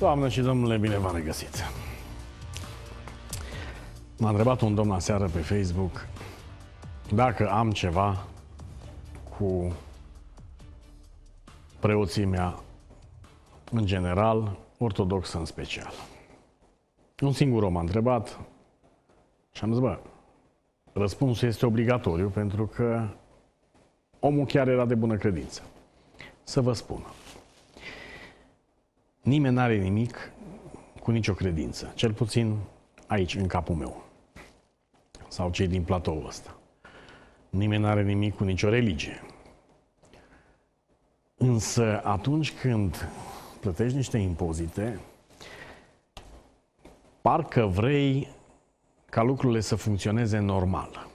Doamne și domnule, bine v-am regăsit! M-a întrebat un domn aseară pe Facebook dacă am ceva cu preoțimea în general, ortodoxă în special. Un singur om a întrebat și am zis, bă, răspunsul este obligatoriu pentru că omul chiar era de bună credință. Să vă spun. Nimeni nu are nimic cu nicio credință, cel puțin aici, în capul meu, sau cei din platoul ăsta. Nimeni nu are nimic cu nicio religie. Însă atunci când plătești niște impozite, parcă vrei ca lucrurile să funcționeze normal.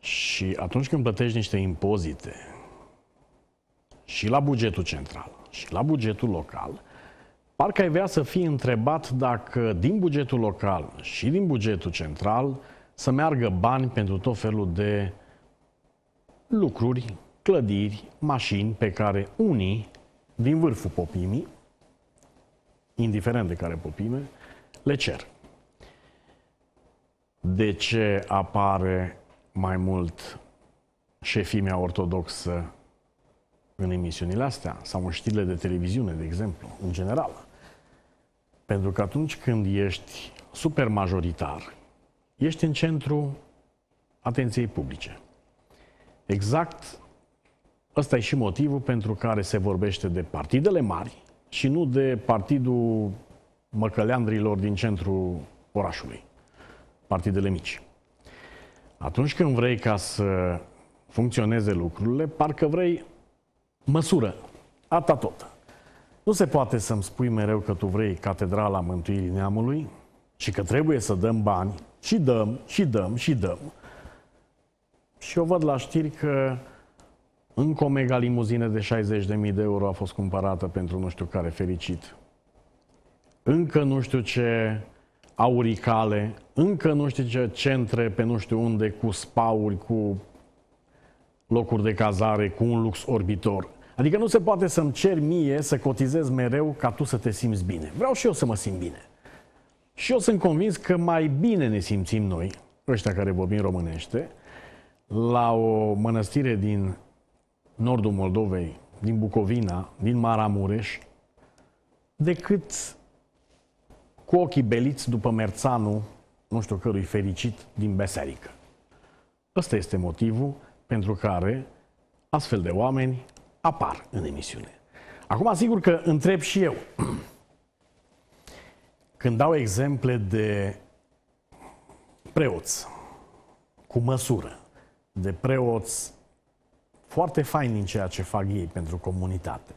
Și atunci când plătești niște impozite și la bugetul central și la bugetul local, parcă ai vrea să fii întrebat dacă din bugetul local și din bugetul central să meargă bani pentru tot felul de lucruri, clădiri, mașini pe care unii din vârful popimii, indiferent de care popime, le cer. De ce apare mai mult șefimea ortodoxă în emisiunile astea sau în știrile de televiziune, de exemplu, în general. Pentru că atunci când ești super majoritar, ești în centru atenției publice. Exact ăsta e și motivul pentru care se vorbește de partidele mari și nu de partidul măcăleandrilor din centrul orașului, partidele mici. Atunci când vrei ca să funcționeze lucrurile, parcă vrei măsură. Ata tot. Nu se poate să-mi spui mereu că tu vrei Catedrala Mântuirii Neamului și că trebuie să dăm bani și dăm, și dăm, și dăm. Și eu văd la știri că încă o mega limuzină de 60.000 de euro a fost cumpărată pentru nu știu care fericit. Încă nu știu ce auricale, încă nu știu ce centre pe nu știu unde cu spauri, cu locuri de cazare cu un lux orbitor. Adică nu se poate să-mi cer mie să cotizez mereu ca tu să te simți bine. Vreau și eu să mă simt bine. Și eu sunt convins că mai bine ne simțim noi, ăștia care vorbim românește, la o mănăstire din nordul Moldovei, din Bucovina, din Maramureș, decât cu ochii beliți după merțanul, nu știu cărui fericit, din Beserică. Ăsta este motivul pentru care astfel de oameni apar în emisiune. Acum, sigur că întreb și eu, când dau exemple de preoți cu măsură, de preoți foarte faini în ceea ce fac ei pentru comunitate,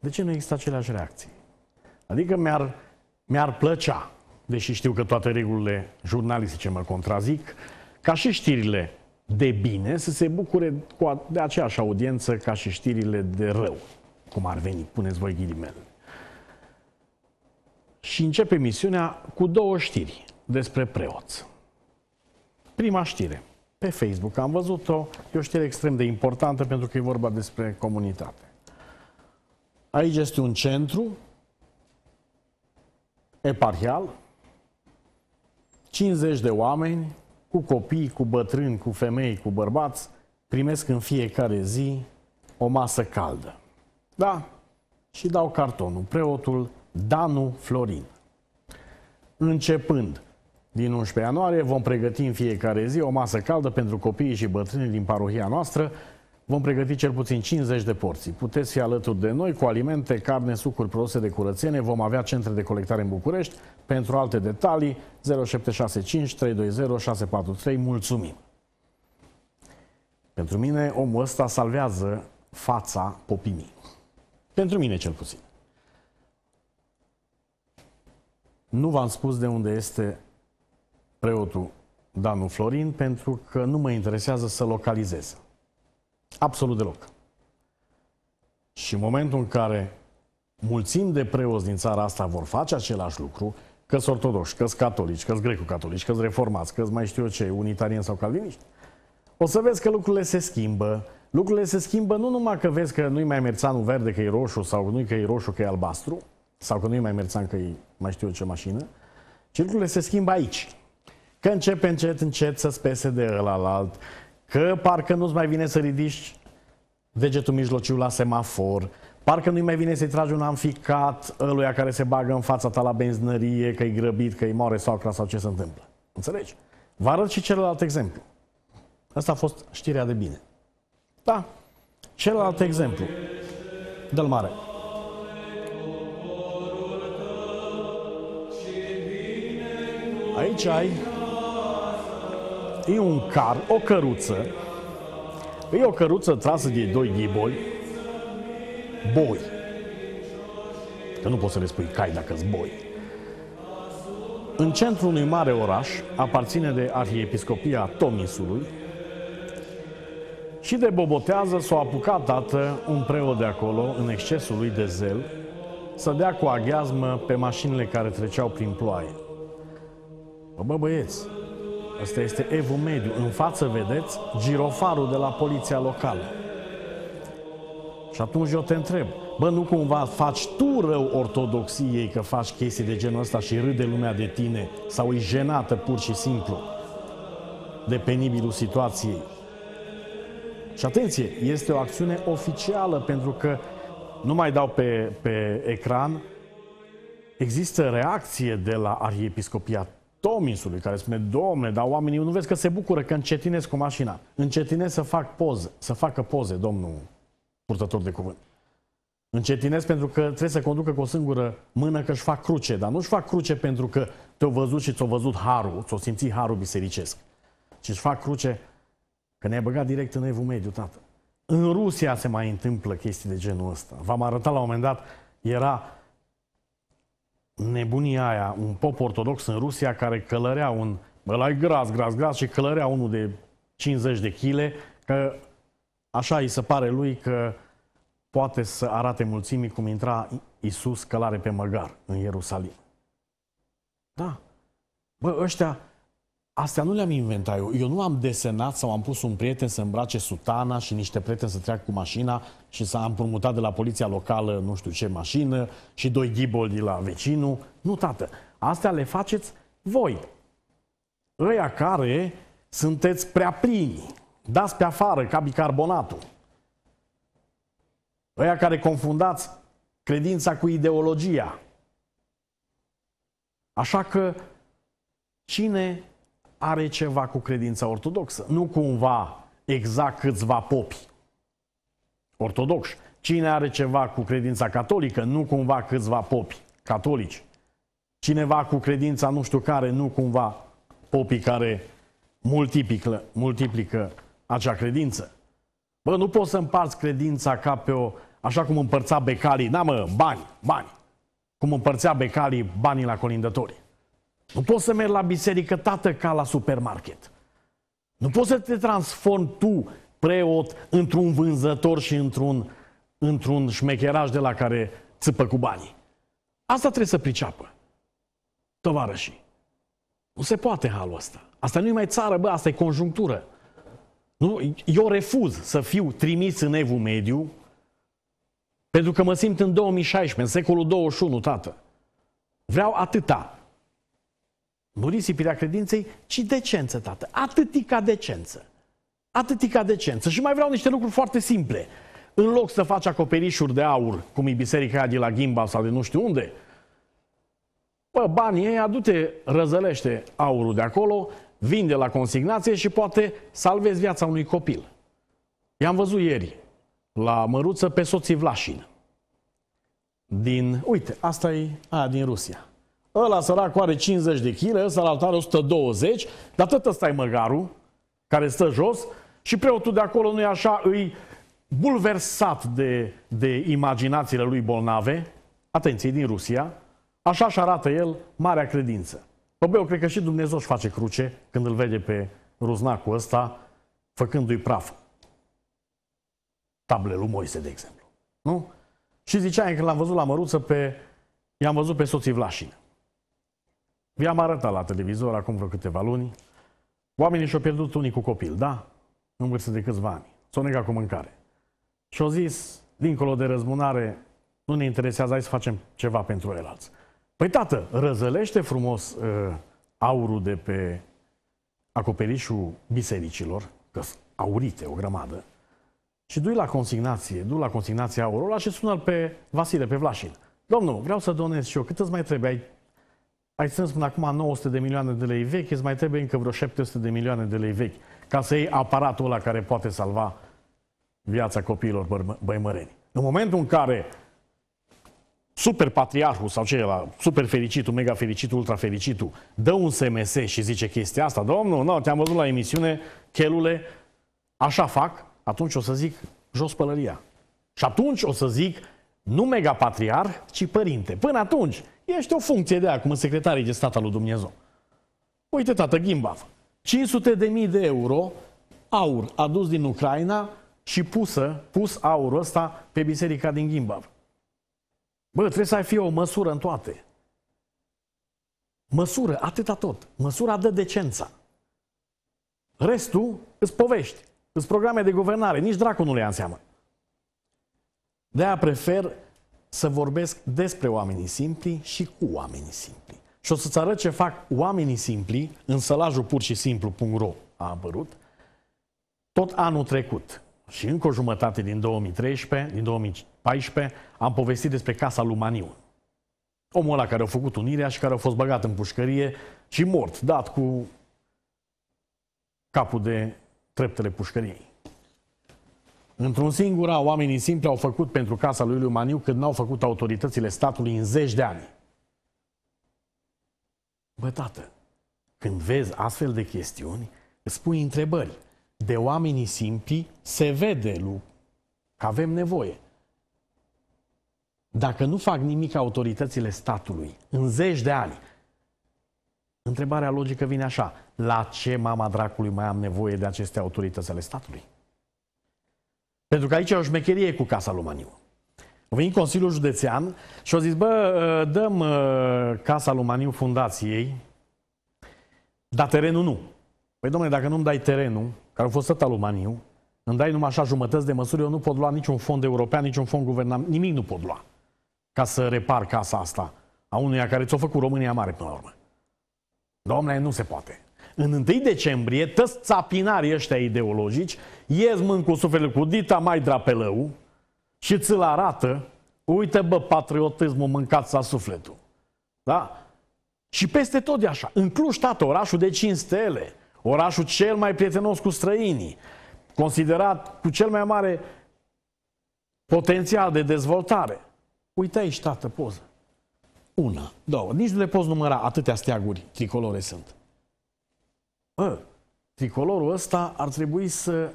de ce nu există aceleași reacții? Adică mi-ar, mi-ar plăcea, deși știu că toate regulile jurnalistice mă contrazic, ca și știrile de bine să se bucure cu de aceeași audiență ca și știrile de rău, cum ar veni, puneți voi ghilimele. Și începe misiunea cu două știri despre preoți. Prima știre, pe Facebook am văzut-o, e o știre extrem de importantă pentru că e vorba despre comunitate. Aici este un centru eparhial, 50 de oameni cu copii, cu bătrâni, cu femei, cu bărbați, primesc în fiecare zi o masă caldă. Da, și dau cartonul preotul Danu Florin. Începând din 11 ianuarie vom pregăti în fiecare zi o masă caldă pentru copiii și bătrânii din parohia noastră Vom pregăti cel puțin 50 de porții. Puteți fi alături de noi cu alimente, carne, sucuri, produse de curățenie. Vom avea centre de colectare în București. Pentru alte detalii, 0765 320 643. Mulțumim! Pentru mine, omul ăsta salvează fața popimii. Pentru mine, cel puțin. Nu v-am spus de unde este preotul Danu Florin, pentru că nu mă interesează să localizez. Absolut deloc. Și în momentul în care mulțim de preoți din țara asta vor face același lucru, că sunt ortodoși, că sunt catolici, că sunt greco-catolici, că sunt reformați, că mai știu eu ce, unitarieni sau calviniști, o să vezi că lucrurile se schimbă. Lucrurile se schimbă nu numai că vezi că nu-i mai merțanul verde că e roșu sau nu-i că e roșu că e albastru sau că nu-i mai merțan că e mai știu eu ce mașină, ci lucrurile se schimbă aici. Că începe încet, încet să spese de ăla la alt, că parcă nu-ți mai vine să ridici degetul mijlociu la semafor, parcă nu-i mai vine să-i tragi un amficat ăluia care se bagă în fața ta la benzinărie, că-i grăbit, că-i moare socra sau ce se întâmplă. Înțelegi? Vă arăt și celălalt exemplu. Asta a fost știrea de bine. Da. Celălalt exemplu. Dă-l mare. Aici ai e un car, o căruță, e o căruță trasă de doi ghiboli, boi. Că nu poți să le spui cai dacă boi. În centrul unui mare oraș aparține de Arhiepiscopia Tomisului și de bobotează s a apucat tată un preot de acolo, în excesul lui de zel, să dea cu aghiazmă pe mașinile care treceau prin ploaie. Bă, bă băieți, Asta este Evu Mediu. În față vedeți girofarul de la poliția locală. Și atunci eu te întreb, bă, nu cumva faci tu rău ortodoxiei că faci chestii de genul ăsta și râde lumea de tine sau e jenată pur și simplu de penibilul situației. Și atenție, este o acțiune oficială pentru că nu mai dau pe, pe ecran, există reacție de la Arhiepiscopia Tomisului, care spune, domne, dar oamenii nu vezi că se bucură că încetinesc cu mașina. Încetinesc să fac poze, să facă poze, domnul purtător de cuvânt. Încetinesc pentru că trebuie să conducă cu o singură mână că își fac cruce, dar nu-și fac cruce pentru că te-au văzut și ți-au văzut harul, ți-au simțit harul bisericesc, ci își fac cruce că ne-ai băgat direct în evul mediu, tată. În Rusia se mai întâmplă chestii de genul ăsta. V-am arătat la un moment dat, era nebunia aia, un pop ortodox în Rusia care călărea un... ăla gras, gras, gras și călărea unul de 50 de chile, că așa îi se pare lui că poate să arate mulțimii cum intra Isus călare pe măgar în Ierusalim. Da. Bă, ăștia Astea nu le-am inventat eu. Eu nu am desenat sau am pus un prieten să îmbrace sutana și niște prieteni să treacă cu mașina și să am împrumutat de la poliția locală nu știu ce mașină și doi ghiboli la vecinul. Nu, tată. Astea le faceți voi. Ăia care sunteți prea plini. Dați pe afară ca bicarbonatul. Ăia care confundați credința cu ideologia. Așa că cine are ceva cu credința ortodoxă. Nu cumva exact câțiva popi ortodoxi. Cine are ceva cu credința catolică, nu cumva câțiva popi catolici. Cineva cu credința nu știu care, nu cumva popii care multiplică, multiplică acea credință. Bă, nu poți să împarți credința ca pe o... Așa cum împărța becalii, n mă, bani, bani. Cum împărțea becalii banii la colindătorii. Nu poți să mergi la biserică, tată, ca la supermarket. Nu poți să te transformi tu, preot, într-un vânzător și într-un, într-un șmecheraj de la care țipă cu banii. Asta trebuie să priceapă, tovarășii. Nu se poate halul ăsta. Asta nu e mai țară, bă, asta e conjunctură. Nu, eu refuz să fiu trimis în evul mediu pentru că mă simt în 2016, în secolul 21, tată. Vreau atâta. Nu risipirea credinței, ci decență, tată. Atâtica decență. Atâtica decență. Și mai vreau niște lucruri foarte simple. În loc să faci acoperișuri de aur, cum e biserica de la Gimba sau de nu știu unde, bă, banii ei adute, răzălește aurul de acolo, vinde la consignație și poate salvezi viața unui copil. I-am văzut ieri la Măruță pe soții Vlașin. Din, uite, asta e a din Rusia. Ăla săracu are 50 de kg, ăsta la are 120, dar tot ăsta e măgarul, care stă jos, și preotul de acolo nu e așa, îi bulversat de, de imaginațiile lui bolnave, atenție, din Rusia, așa și arată el marea credință. Bă, eu cred că și Dumnezeu își face cruce când îl vede pe ruznacul ăsta făcându-i praf. Tablelul Moise, de exemplu. Nu? Și ziceai că l-am văzut la măruță pe... I-am văzut pe soții Vlașină. Vi-am arătat la televizor acum vreo câteva luni. Oamenii și-au pierdut cu copil, da? În vârstă de câțiva ani. S-o nega cu mâncare. Și-au zis, dincolo de răzbunare, nu ne interesează, hai să facem ceva pentru el alți. Păi tată, răzălește frumos uh, aurul de pe acoperișul bisericilor, că sunt aurite o grămadă, și du la consignație, du la consignație aurul ăla și sună-l pe Vasile, pe Vlașin. Domnul, vreau să donez și eu, cât îți mai trebuie, ai accesăm până acum 900 de milioane de lei vechi, îți mai trebuie încă vreo 700 de milioane de lei vechi ca să iei aparatul ăla care poate salva viața copiilor bă- băimăreni. În momentul în care super patriarhul sau la super fericitul, mega fericitul, ultra fericitul, dă un SMS și zice chestia asta, domnul, nu, te-am văzut la emisiune, chelule, așa fac, atunci o să zic jos pălăria. Și atunci o să zic nu mega patriarh, ci părinte. Până atunci, Ești o funcție de acum, secretarii de stat al lui Dumnezeu. Uite, tată, Gimbav, 500 de mii de euro aur adus din Ucraina și pusă, pus aurul ăsta pe biserica din Gimbav. Bă, trebuie să ai fie o măsură în toate. Măsură, atâta tot. Măsura de decența. Restul îți povești, îți programe de guvernare, nici dracu nu le ia în seamă. De-aia prefer să vorbesc despre oamenii simpli și cu oamenii simpli. Și o să-ți arăt ce fac oamenii simpli în sălajul pur și simplu.ro a apărut tot anul trecut. Și încă o jumătate din 2013, din 2014, am povestit despre Casa lui Maniu. Omul ăla care a făcut unirea și care a fost băgat în pușcărie și mort, dat cu capul de treptele pușcăriei. Într-un singur an, oamenii simpli au făcut pentru casa lui Lumaniu cât n-au făcut autoritățile statului în zeci de ani. Bă, tată, când vezi astfel de chestiuni, îți pui întrebări. De oamenii simpli se vede, Lu, că avem nevoie. Dacă nu fac nimic autoritățile statului în zeci de ani, întrebarea logică vine așa. La ce, mama dracului, mai am nevoie de aceste autorități ale statului? Pentru că aici e o șmecherie cu Casa lui Maniu. A venit Consiliul Județean și a zis, bă, dăm uh, Casa lui Maniu fundației, dar terenul nu. Păi domnule, dacă nu-mi dai terenul, care a fost tot lui Maniu, îmi dai numai așa jumătăți de măsuri, eu nu pot lua niciun fond european, niciun fond guvernamental, nimic nu pot lua ca să repar casa asta a unuia care ți-o făcut România mare până la urmă. Domnule, nu se poate în 1 decembrie, tăți țapinarii ăștia ideologici ies mâncu sufletul cu dita mai drapelău și ți-l arată, uite bă, patriotismul mâncat sa sufletul. Da? Și peste tot de așa. În Cluj, tată, orașul de 5 stele, orașul cel mai prietenos cu străinii, considerat cu cel mai mare potențial de dezvoltare. Uite aici, tată, poză. Una, două. Nici nu le poți număra atâtea steaguri tricolore sunt bă, tricolorul ăsta ar trebui să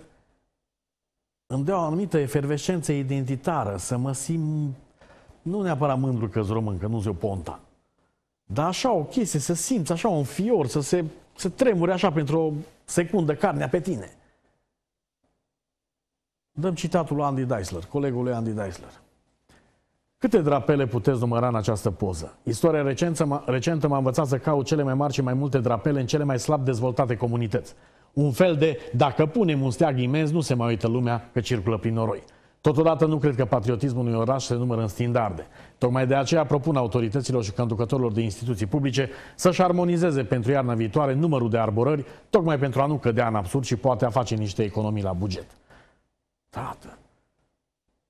îmi dea o anumită efervescență identitară, să mă simt nu neapărat mândru că sunt român, că nu sunt ponta, dar așa o chestie, să simți așa un fior, să se să tremure așa pentru o secundă carnea pe tine. Dăm citatul lui Andy Deisler, colegul lui Andy Deisler. Câte drapele puteți număra în această poză? Istoria recentă, recentă m-a învățat să caut cele mai mari și mai multe drapele în cele mai slab dezvoltate comunități. Un fel de, dacă punem un steag imens, nu se mai uită lumea că circulă prin noroi. Totodată nu cred că patriotismul unui oraș se numără în standarde. Tocmai de aceea propun autorităților și conducătorilor de instituții publice să-și armonizeze pentru iarna viitoare numărul de arborări, tocmai pentru a nu cădea în absurd și poate a face niște economii la buget. Tată,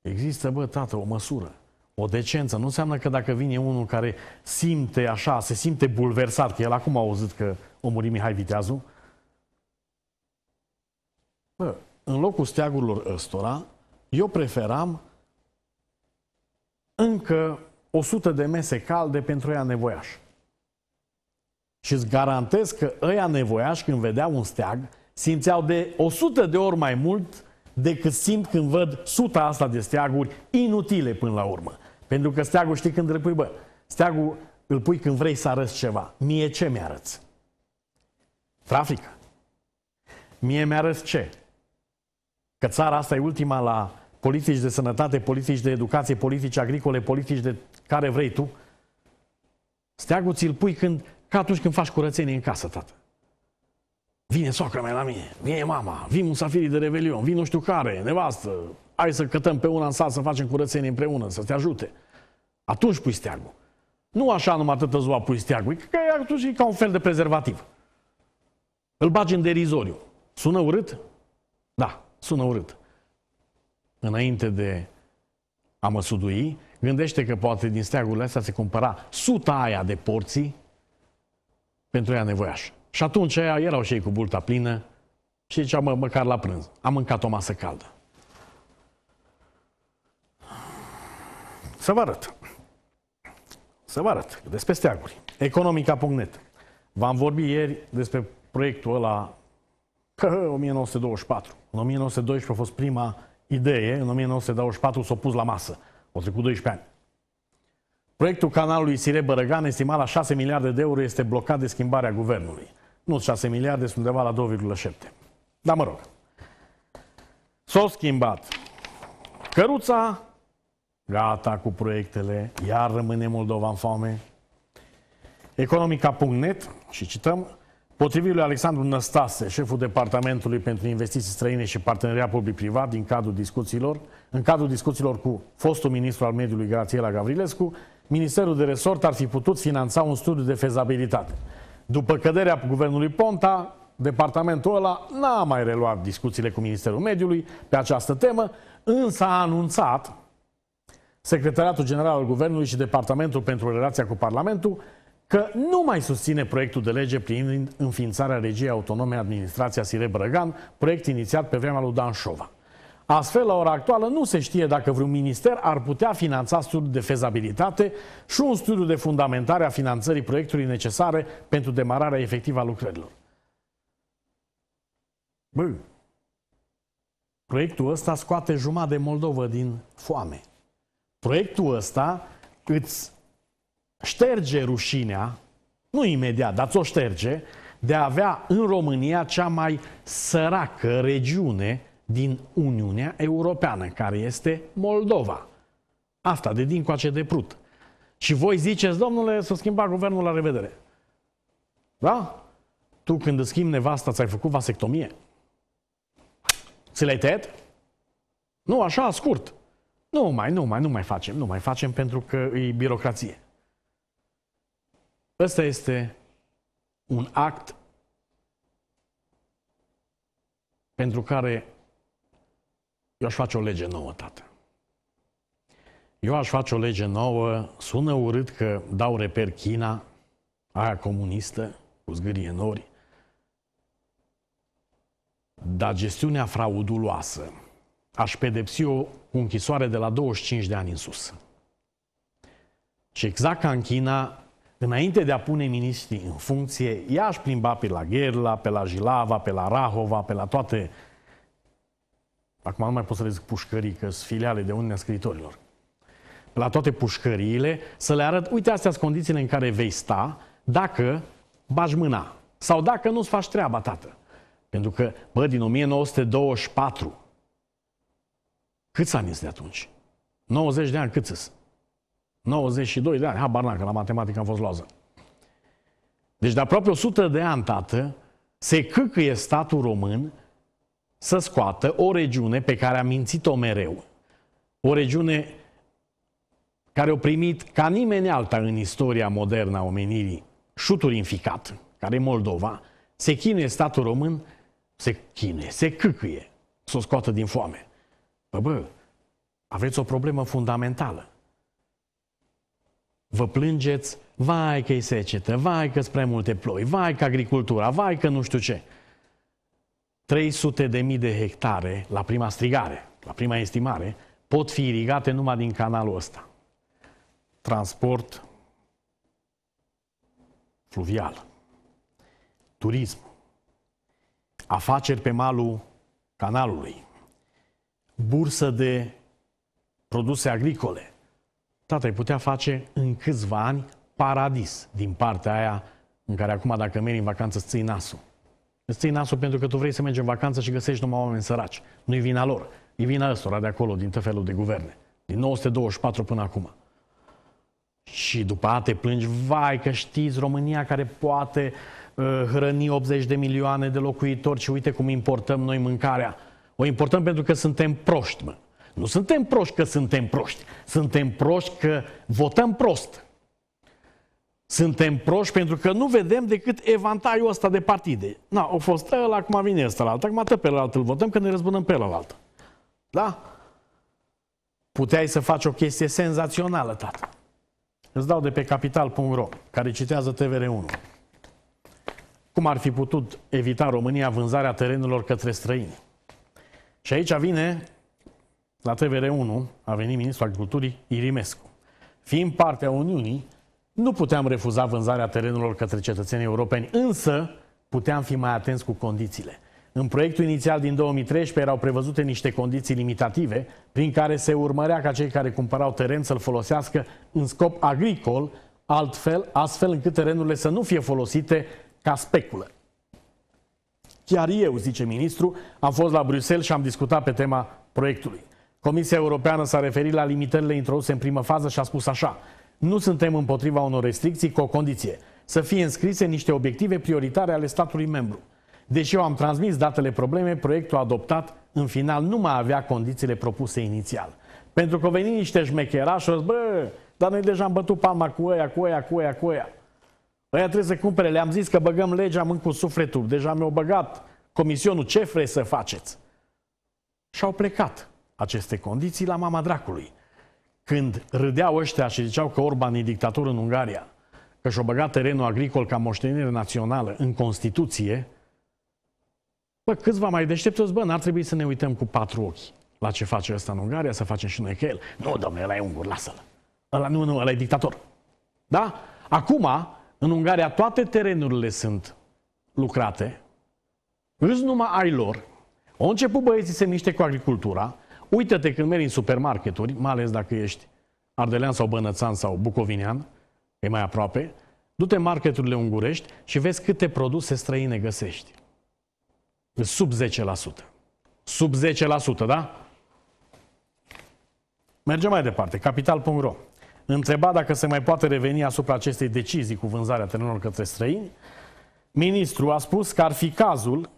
există, bă, tată, o măsură o decență. Nu înseamnă că dacă vine unul care simte așa, se simte bulversat, că el acum a auzit că o muri Mihai Viteazu, bă, în locul steagurilor ăstora, eu preferam încă 100 de mese calde pentru ea nevoiași. Și îți garantez că ăia nevoiași când vedeau un steag, simțeau de 100 de ori mai mult decât simt când văd suta asta de steaguri inutile până la urmă. Pentru că steagul știi când îl pui, bă, steagul îl pui când vrei să arăți ceva. Mie ce mi-arăți? Trafic. Mie mi-arăți ce? Că țara asta e ultima la politici de sănătate, politici de educație, politici agricole, politici de care vrei tu. Steagul ți-l pui când, ca atunci când faci curățenie în casă, tată. Vine soacra mea la mine, vine mama, vin musafirii de Revelion, vin nu știu care, nevastă, hai să cătăm pe una în sat să facem curățenie împreună, să te ajute. Atunci pui steagul. Nu așa numai atâtă ziua pui steagul, că atunci e ca un fel de prezervativ. Îl bagi în derizoriu. Sună urât? Da, sună urât. Înainte de a mă sudui, gândește că poate din steagurile astea se cumpăra suta aia de porții pentru ea nevoiaș. Și atunci aia erau și ei cu bulta plină și ziceau, mă, măcar la prânz. Am mâncat o masă caldă. Să vă arăt. Să vă arăt despre steaguri. Economica.net. V-am vorbit ieri despre proiectul ăla că 1924. În 1912 a fost prima idee, în 1924 s-a pus la masă. Au trecut 12 ani. Proiectul canalului Sire Bărăgan, estimat la 6 miliarde de euro, este blocat de schimbarea guvernului. Nu 6 miliarde, sunt undeva la 2,7. Dar mă rog. S-au schimbat căruța Gata cu proiectele, iar rămâne Moldova în foame. Economica.net și cităm Potrivit lui Alexandru Năstase, șeful Departamentului pentru Investiții Străine și Parteneriat Public-Privat din cadrul discuțiilor, în cadrul discuțiilor cu fostul ministru al mediului Grațiela Gavrilescu, Ministerul de Resort ar fi putut finanța un studiu de fezabilitate. După căderea guvernului Ponta, departamentul ăla n-a mai reluat discuțiile cu Ministerul Mediului pe această temă, însă a anunțat Secretariatul General al Guvernului și Departamentul pentru Relația cu Parlamentul că nu mai susține proiectul de lege privind înființarea regiei autonome administrația Sire Brăgan, proiect inițiat pe vremea lui Dan Șova. Astfel, la ora actuală nu se știe dacă vreun minister ar putea finanța studiul de fezabilitate și un studiu de fundamentare a finanțării proiectului necesare pentru demararea efectivă a lucrărilor. Bă, proiectul ăsta scoate jumătate de Moldova din foame. Proiectul ăsta îți șterge rușinea, nu imediat, dar ți-o șterge, de a avea în România cea mai săracă regiune din Uniunea Europeană, care este Moldova. Asta de dincoace de prut. Și voi ziceți, domnule, să schimba guvernul la revedere. Da? Tu când îți schimbi nevasta, ți-ai făcut vasectomie? Ți l-ai tăiat? Nu, așa, scurt. Nu mai, nu mai, nu mai facem, nu mai facem pentru că e birocrație. Ăsta este un act pentru care eu aș face o lege nouă, tată. Eu aș face o lege nouă, sună urât că dau reper China, aia comunistă, cu zgârie nori, dar gestiunea frauduloasă, aș pedepsi-o închisoare de la 25 de ani în sus. Și exact ca în China, înainte de a pune ministrii în funcție, ea aș plimba pe la Gherla, pe la Jilava, pe la Rahova, pe la toate... Acum nu mai pot să le zic pușcării, că sunt filiale de Uniunea scritorilor. Pe la toate pușcăriile, să le arăt, uite, astea sunt condițiile în care vei sta dacă bagi mâna. Sau dacă nu-ți faci treaba, tată. Pentru că, bă, din 1924, Câți ani este de atunci? 90 de ani câți sunt? 92 de ani, habar n că la matematică am fost loază. Deci de aproape 100 de ani, tată, se câcâie statul român să scoată o regiune pe care a mințit-o mereu. O regiune care au primit ca nimeni alta în istoria modernă a omenirii șuturi inficat, care e Moldova, se chinuie statul român, se chinuie, se câcâie să o scoată din foame. Bă, bă, aveți o problemă fundamentală. Vă plângeți, vai că e secetă, vai că sunt prea multe ploi, vai că agricultura, vai că nu știu ce. 300 de mii de hectare la prima strigare, la prima estimare, pot fi irigate numai din canalul ăsta. Transport fluvial, turism, afaceri pe malul canalului, bursă de produse agricole. Tata îi putea face în câțiva ani paradis din partea aia în care acum dacă mergi în vacanță îți ții nasul. Îți ții nasul pentru că tu vrei să mergi în vacanță și găsești numai oameni săraci. Nu-i vina lor, e vina ăstora de acolo, din tot felul de guverne. Din 924 până acum. Și după a te plângi, vai că știți, România care poate uh, hrăni 80 de milioane de locuitori și uite cum importăm noi mâncarea. O importăm pentru că suntem proști, mă. Nu suntem proști că suntem proști. Suntem proști că votăm prost. Suntem proști pentru că nu vedem decât evantaiul ăsta de partide. Na, au fost ăla, acum vine ăsta la altă, acum tot pe altul îl votăm, că ne răzbunăm pe ăla Da? Puteai să faci o chestie senzațională, tată. Îți dau de pe capital.ro, care citează TVR1. Cum ar fi putut evita România vânzarea terenurilor către străini? Și aici vine, la TVR1, a venit ministrul agriculturii Irimescu. Fiind parte a Uniunii, nu puteam refuza vânzarea terenurilor către cetățenii europeni, însă puteam fi mai atenți cu condițiile. În proiectul inițial din 2013 erau prevăzute niște condiții limitative prin care se urmărea ca cei care cumpărau teren să-l folosească în scop agricol, altfel, astfel încât terenurile să nu fie folosite ca speculă. Chiar eu, zice ministru, am fost la Bruxelles și am discutat pe tema proiectului. Comisia Europeană s-a referit la limitările introduse în primă fază și a spus așa. Nu suntem împotriva unor restricții cu o condiție, să fie înscrise niște obiective prioritare ale statului membru. Deși eu am transmis datele probleme, proiectul adoptat în final nu mai avea condițiile propuse inițial. Pentru că au venit niște șmecherași, bă, dar noi deja am bătut palma cu ăia, cu ăia, cu ăia, cu ăia. Aia păi, trebuie să cumpere. Le-am zis că băgăm legea în cu sufletul. Deja mi-au băgat comisionul. Ce vreți să faceți? Și-au plecat aceste condiții la mama dracului. Când râdeau ăștia și ziceau că Orban e dictator în Ungaria, că și au băgat terenul agricol ca moștenire națională în Constituție, bă, câțiva mai deștepți bă, n-ar trebui să ne uităm cu patru ochi la ce face ăsta în Ungaria, să facem și noi că el. Nu, domnule, ăla e ungur, lasă-l. Ăla nu, nu, ăla e dictator. Da? Acum, în Ungaria toate terenurile sunt lucrate. Îți numai ai lor. Au început băieții să miște cu agricultura. Uită-te când mergi în supermarketuri, mai ales dacă ești ardelean sau bănățan sau bucovinean, e mai aproape, du-te în marketurile ungurești și vezi câte produse străine găsești. Sub 10%. Sub 10%, da? Mergem mai departe. Capital.ro întreba dacă se mai poate reveni asupra acestei decizii cu vânzarea terenurilor către străini, ministrul a spus că ar fi cazul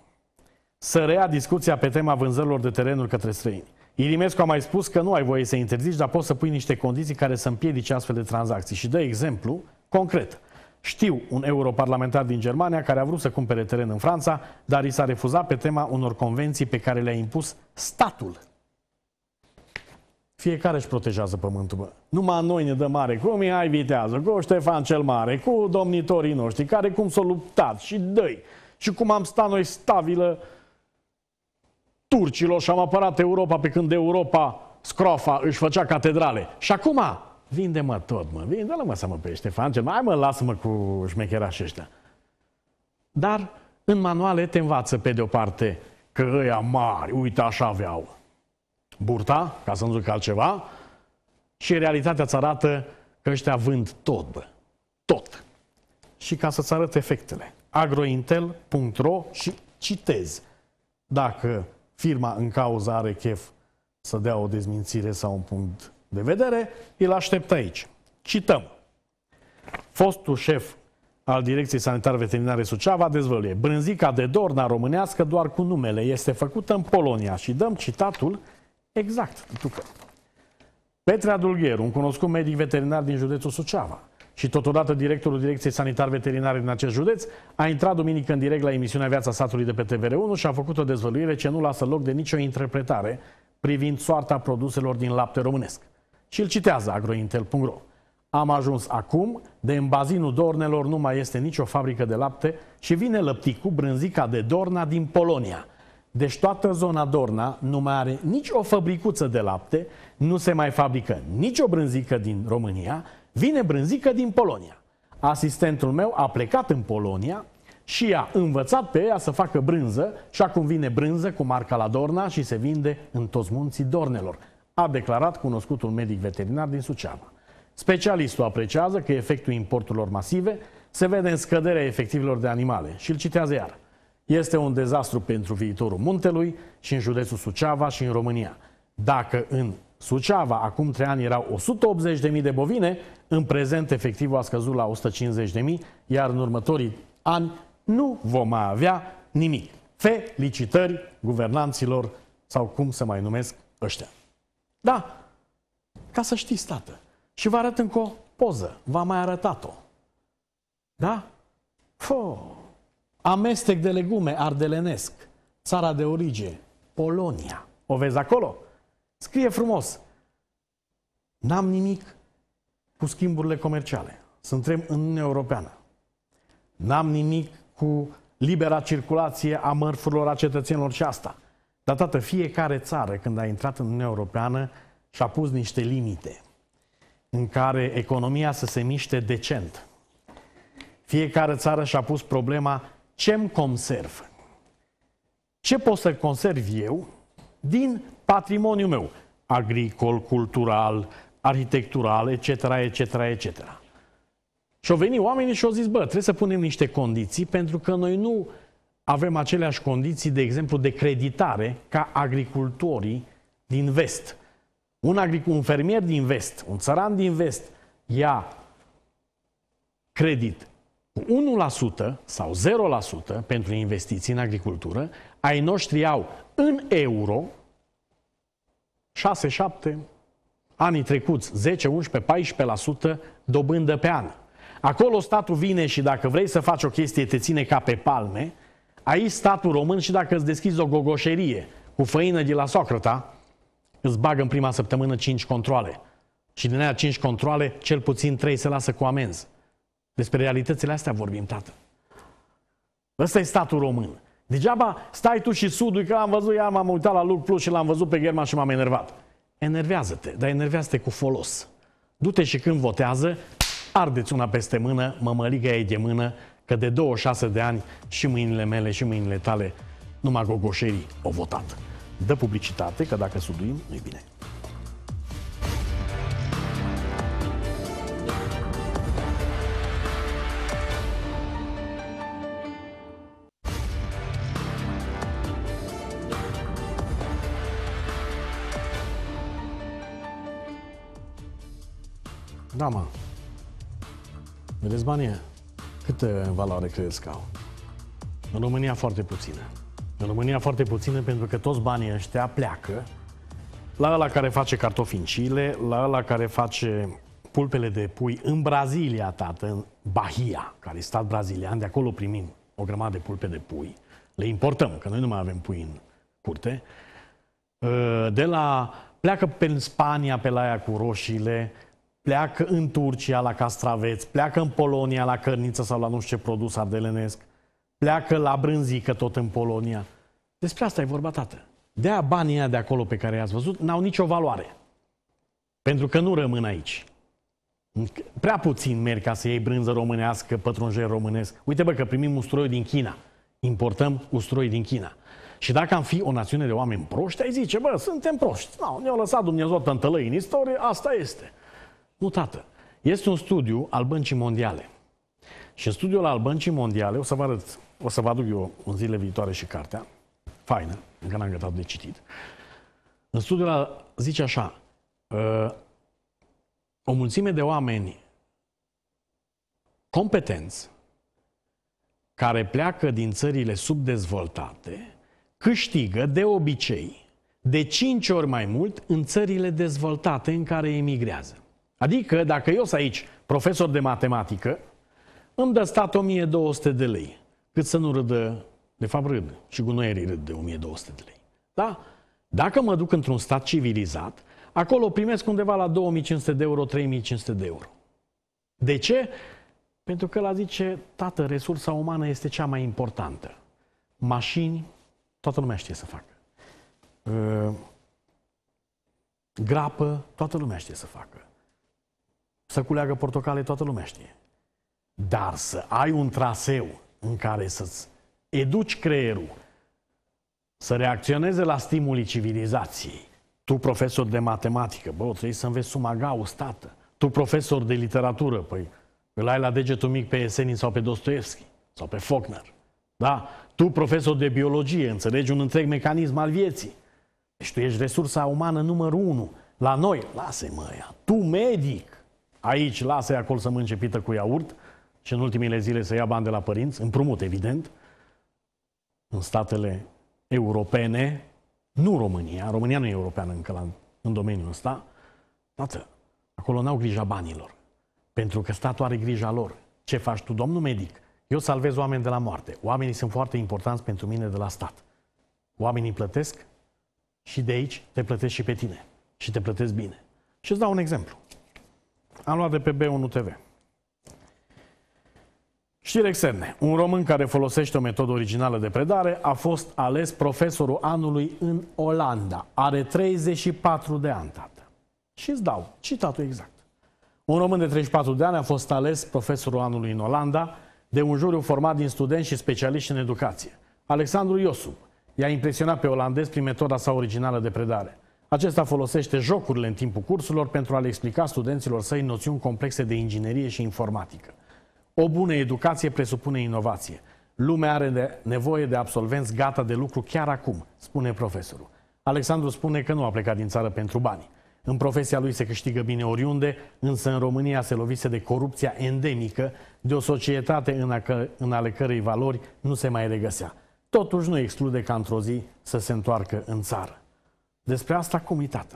să reia discuția pe tema vânzărilor de terenuri către străini. Irimescu a mai spus că nu ai voie să interzici, dar poți să pui niște condiții care să împiedice astfel de tranzacții. Și dă exemplu concret. Știu un europarlamentar din Germania care a vrut să cumpere teren în Franța, dar i s-a refuzat pe tema unor convenții pe care le-a impus statul fiecare își protejează pământul, bă. Numai noi ne dăm mare cu Mihai Vitează, cu Ștefan cel Mare, cu domnitorii noștri, care cum s-au luptat și dăi. Și cum am stat noi stabilă turcilor și am apărat Europa pe când Europa, scrofa, își făcea catedrale. Și acum, vinde-mă tot, mă, vinde mă să mă pe Ștefan cel Mai mă, lasă-mă cu șmecherașii ăștia. Dar în manuale te învață pe de o parte că ăia mari, uite așa aveau burta, ca să nu zic altceva, și realitatea îți arată că ăștia vând tot, bă. Tot. Și ca să-ți arăt efectele, agrointel.ro și citez dacă firma în cauză are chef să dea o dezmințire sau un punct de vedere, îl aștept aici. Cităm. Fostul șef al Direcției Sanitar Veterinare Suceava dezvăluie Brânzica de Dorna românească doar cu numele este făcută în Polonia și dăm citatul Exact. Petre Adulgheru, un cunoscut medic veterinar din județul Suceava și totodată directorul Direcției Sanitar-Veterinare din acest județ, a intrat duminică în direct la emisiunea Viața Satului de pe TVR1 și a făcut o dezvăluire ce nu lasă loc de nicio interpretare privind soarta produselor din lapte românesc. Și îl citează agrointel.ro. Am ajuns acum, de în bazinul Dornelor nu mai este nicio fabrică de lapte și vine lăpticul brânzica de Dorna din Polonia – deci toată zona Dorna nu mai are nici o fabricuță de lapte, nu se mai fabrică nici o brânzică din România, vine brânzică din Polonia. Asistentul meu a plecat în Polonia și a învățat pe ea să facă brânză și acum vine brânză cu marca la Dorna și se vinde în toți munții Dornelor, a declarat cunoscutul medic veterinar din Suceava. Specialistul apreciază că efectul importurilor masive se vede în scăderea efectivelor de animale și îl citează iar este un dezastru pentru viitorul muntelui și în județul Suceava și în România. Dacă în Suceava acum 3 ani erau 180.000 de bovine, în prezent efectiv a scăzut la 150.000, iar în următorii ani nu vom mai avea nimic. Felicitări guvernanților sau cum se mai numesc ăștia. Da, ca să știți, tată. Și vă arăt încă o poză, v-am mai arătat-o. Da? Fo! Amestec de legume ardelenesc, țara de origine, Polonia. O vezi acolo? Scrie frumos. N-am nimic cu schimburile comerciale. Suntem în Uniunea Europeană. N-am nimic cu libera circulație a mărfurilor a cetățenilor și asta. Dar toată fiecare țară când a intrat în Uniunea Europeană și-a pus niște limite în care economia să se miște decent. Fiecare țară și-a pus problema ce-mi conserv? Ce pot să conserv eu din patrimoniul meu? Agricol, cultural, arhitectural, etc., etc., etc. Și au venit oamenii și au zis, bă, trebuie să punem niște condiții, pentru că noi nu avem aceleași condiții, de exemplu, de creditare ca agricultorii din vest. Un, agric- un fermier din vest, un țăran din vest, ia credit 1% sau 0% pentru investiții în agricultură, ai noștri au în euro 6, 7, anii trecuți 10, 11, 14% dobândă pe an. Acolo statul vine și dacă vrei să faci o chestie, te ține ca pe palme. Aici statul român și dacă îți deschizi o gogoșerie cu făină de la Socrata, îți bagă în prima săptămână 5 controle. Și din aia 5 controle, cel puțin 3 se lasă cu amenzi. Despre realitățile astea vorbim, tată. Ăsta e statul român. Degeaba stai tu și sudul, că am văzut, iar m-am uitat la lucru Plus și l-am văzut pe German și m-am enervat. Enervează-te, dar enervează-te cu folos. Du-te și când votează, ardeți una peste mână, mămăliga ei de mână, că de 26 de ani și mâinile mele și mâinile tale numai gogoșerii au votat. Dă publicitate, că dacă suduim, nu-i bine. seama. Vedeți banii aia? Câtă valoare crezi că au? În România foarte puțină. În România foarte puțină pentru că toți banii ăștia pleacă la ăla care face cartofi în Chile, la ăla care face pulpele de pui în Brazilia, tată, în Bahia, care e stat brazilian, de acolo primim o grămadă de pulpe de pui, le importăm, că noi nu mai avem pui în curte, ă, de la, pleacă pe Spania, pe la aia cu roșiile, pleacă în Turcia la castraveți, pleacă în Polonia la cărniță sau la nu știu ce produs ardelenesc, pleacă la brânzică tot în Polonia. Despre asta e vorba, tată. De-aia banii aia de acolo pe care i-ați văzut n-au nicio valoare. Pentru că nu rămân aici. Prea puțin merg ca să iei brânză românească, pătrunjel românesc. Uite bă că primim usturoi din China. Importăm usturoi din China. Și dacă am fi o națiune de oameni proști, ai zice, bă, suntem proști. No, ne-a lăsat Dumnezeu tântălăi în istorie, asta este. Nu, tată. Este un studiu al Băncii Mondiale. Și în studiul al Băncii Mondiale, o să vă arăt, o să vă aduc eu în zilele viitoare și cartea, faină, încă n-am gătat de citit. În studiul al, zice așa, ă, o mulțime de oameni competenți care pleacă din țările subdezvoltate câștigă de obicei de 5 ori mai mult în țările dezvoltate în care emigrează. Adică, dacă eu sunt aici profesor de matematică, îmi dă stat 1200 de lei. Cât să nu râdă, de fapt râd, și gunoierii râd de 1200 de lei. Da? Dacă mă duc într-un stat civilizat, acolo primesc undeva la 2500 de euro, 3500 de euro. De ce? Pentru că la zice, tată, resursa umană este cea mai importantă. Mașini, toată lumea știe să facă. Ă, grapă, toată lumea știe să facă să culeagă portocale toată lumea știe. Dar să ai un traseu în care să-ți educi creierul să reacționeze la stimulii civilizației. Tu, profesor de matematică, bă, trebuie să înveți suma Gauss, tată. Tu, profesor de literatură, păi îl ai la degetul mic pe Esenin sau pe Dostoevski sau pe Faulkner. Da? Tu, profesor de biologie, înțelegi un întreg mecanism al vieții. Deci tu ești resursa umană numărul unu. La noi, lasă mă, ea. tu medic, aici lasă-i acolo să mânce pită cu iaurt și în ultimile zile să ia bani de la părinți, împrumut, evident, în statele europene, nu România, România nu e europeană încă la, în domeniul ăsta, Tată, acolo n-au grija banilor. Pentru că statul are grija lor. Ce faci tu, domnul medic? Eu salvez oameni de la moarte. Oamenii sunt foarte importanți pentru mine de la stat. Oamenii plătesc și de aici te plătesc și pe tine. Și te plătesc bine. Și îți dau un exemplu. Am luat de pe B1 TV. Știri externe. Un român care folosește o metodă originală de predare a fost ales profesorul anului în Olanda. Are 34 de ani, tată. Și îți dau citatul exact. Un român de 34 de ani a fost ales profesorul anului în Olanda de un juriu format din studenți și specialiști în educație. Alexandru Iosub i-a impresionat pe olandez prin metoda sa originală de predare. Acesta folosește jocurile în timpul cursurilor pentru a le explica studenților săi noțiuni complexe de inginerie și informatică. O bună educație presupune inovație. Lumea are de nevoie de absolvenți gata de lucru chiar acum, spune profesorul. Alexandru spune că nu a plecat din țară pentru bani. În profesia lui se câștigă bine oriunde, însă în România se lovise de corupția endemică, de o societate în, acă, în ale cărei valori nu se mai regăsea. Totuși nu exclude ca într-o zi să se întoarcă în țară. Despre asta comitată.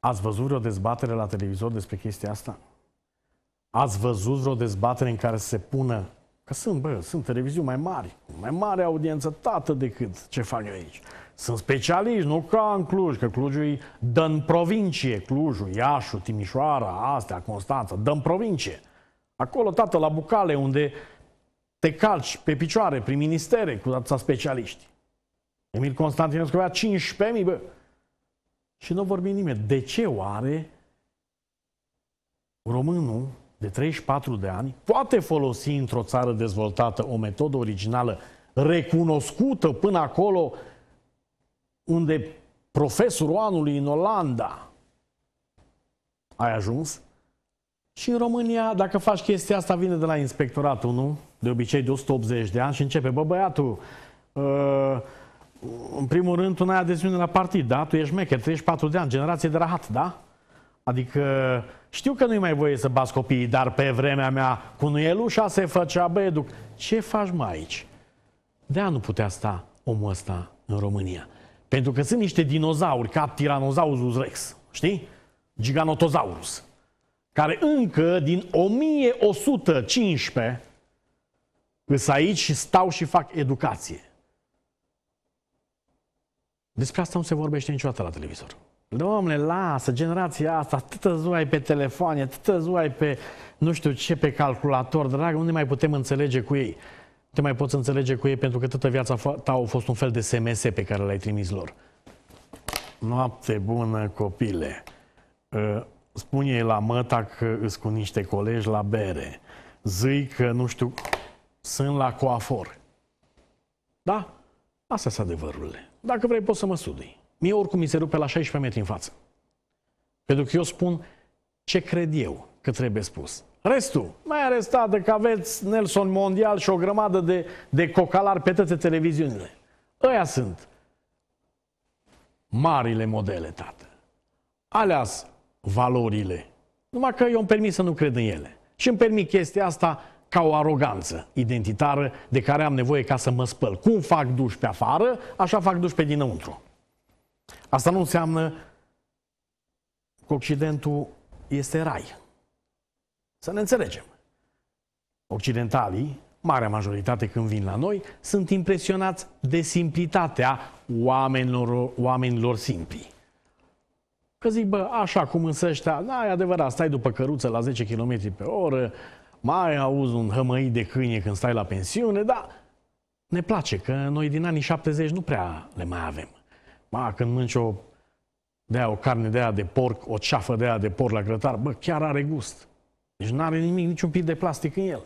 Ați văzut vreo dezbatere la televizor despre chestia asta? Ați văzut vreo dezbatere în care se pună Că sunt, bă, sunt televiziuni mai mari, mai mare audiență tată decât ce fac eu aici. Sunt specialiști, nu ca în Cluj, că Clujul îi dă în provincie, Clujul, Iașu, Timișoara, astea, Constanța, dă în provincie. Acolo, tată, la Bucale, unde te calci pe picioare prin ministere cu atâția specialiști. Emil Constantinescu avea 15.000, bă. Și nu vorbim nimeni. De ce oare românul de 34 de ani poate folosi într-o țară dezvoltată o metodă originală recunoscută până acolo unde profesorul anului în Olanda ai ajuns? Și în România, dacă faci chestia asta, vine de la inspectoratul, nu? De obicei de 180 de ani și începe, bă băiatul, uh, în primul rând, tu n-ai adeziune la partid, da? Tu ești mecher, 34 de ani, generație de rahat, da? Adică știu că nu-i mai voie să bați copiii, dar pe vremea mea cu nuielușa se făcea, bă, educ. Ce faci mai aici? de nu putea sta omul ăsta în România. Pentru că sunt niște dinozauri, ca Tyrannosaurus rex, știi? Giganotosaurus. Care încă din 1115 îs aici și stau și fac educație. Despre asta nu se vorbește niciodată la televizor. Domnule, lasă, generația asta, atâtă ziua ai pe telefon, atâtă ziua ai pe nu știu ce, pe calculator, dragă, nu ne mai putem înțelege cu ei. Nu te mai poți înțelege cu ei pentru că toată viața ta au fost un fel de SMS pe care l-ai trimis lor. Noapte bună, copile. Ă, Spune la măta că îți cu niște colegi la bere. Zâi că, nu știu, sunt la coafor. Da? Asta sunt adevărurile dacă vrei poți să mă studii. Mie oricum mi se rupe la 16 metri în față. Pentru că eu spun ce cred eu că trebuie spus. Restul, mai arestat de că aveți Nelson Mondial și o grămadă de, de cocalar pe toate televiziunile. Ăia sunt marile modele, tată. Aleas valorile. Numai că eu îmi permit să nu cred în ele. Și îmi permit chestia asta ca o aroganță identitară de care am nevoie ca să mă spăl. Cum fac duș pe afară, așa fac duș pe dinăuntru. Asta nu înseamnă că Occidentul este rai. Să ne înțelegem. Occidentalii, marea majoritate când vin la noi, sunt impresionați de simplitatea oamenilor, oamenilor simpli. Că zic, bă, așa cum însă ăștia, da, e adevărat, stai după căruță la 10 km pe oră, mai auzi un hămăi de câine când stai la pensiune, dar ne place că noi din anii 70 nu prea le mai avem. Ma, când mânci o, de aia, o carne de aia de porc, o ceafă de aia de porc la grătar, bă, chiar are gust. Deci nu are nimic, niciun pic de plastic în el.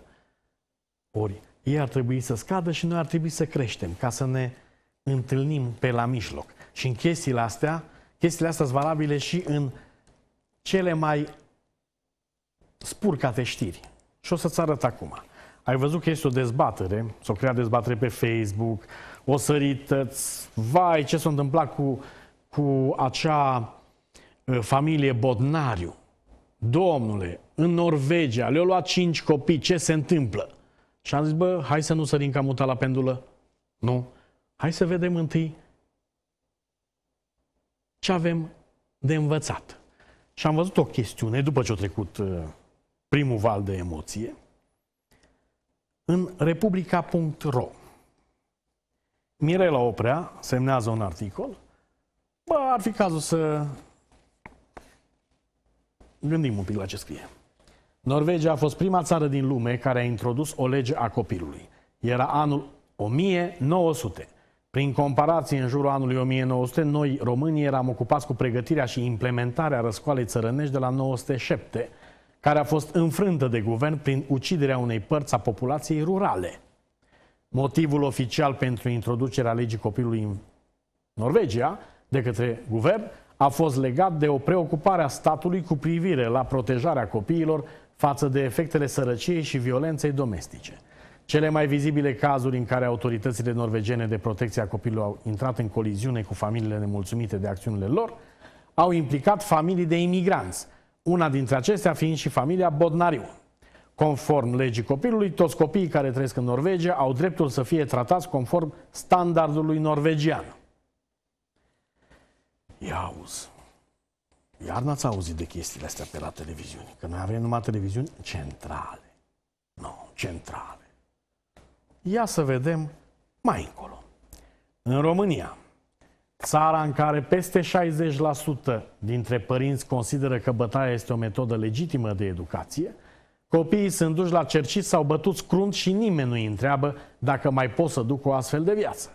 Ori ei ar trebui să scadă și noi ar trebui să creștem ca să ne întâlnim pe la mijloc. Și în chestiile astea, chestiile astea sunt valabile și în cele mai spurcate știri. Și o să-ți arăt acum. Ai văzut că este o dezbatere, s-o crea dezbatere pe Facebook, o sărită-ți, vai, ce s-a întâmplat cu, cu acea ă, familie Bodnariu. Domnule, în Norvegia, le-au luat cinci copii, ce se întâmplă? Și am zis, bă, hai să nu sărim ca muta la pendulă. Nu. Hai să vedem întâi ce avem de învățat. Și am văzut o chestiune, după ce a trecut ă, primul val de emoție, în republica.ro. Mirela Oprea semnează un articol. Bă, ar fi cazul să gândim un pic la ce scrie. Norvegia a fost prima țară din lume care a introdus o lege a copilului. Era anul 1900. Prin comparație, în jurul anului 1900, noi, românii, eram ocupați cu pregătirea și implementarea răscoalei țărănești de la 907, care a fost înfrântă de guvern prin uciderea unei părți a populației rurale. Motivul oficial pentru introducerea legii copilului în Norvegia de către guvern a fost legat de o preocupare a statului cu privire la protejarea copiilor față de efectele sărăciei și violenței domestice. Cele mai vizibile cazuri în care autoritățile norvegene de protecție a copilului au intrat în coliziune cu familiile nemulțumite de acțiunile lor au implicat familii de imigranți, una dintre acestea fiind și familia Bodnariu. Conform legii copilului, toți copiii care trăiesc în Norvegia au dreptul să fie tratați conform standardului norvegian. Ia auzi. Iar n-ați auzit de chestiile astea pe la televiziune, că noi avem numai televiziuni centrale. Nu, no, centrale. Ia să vedem mai încolo. În România, Țara în care peste 60% dintre părinți consideră că bătaia este o metodă legitimă de educație, copiii sunt duși la cerciți sau bătuți crunt și nimeni nu îi întreabă dacă mai pot să duc o astfel de viață.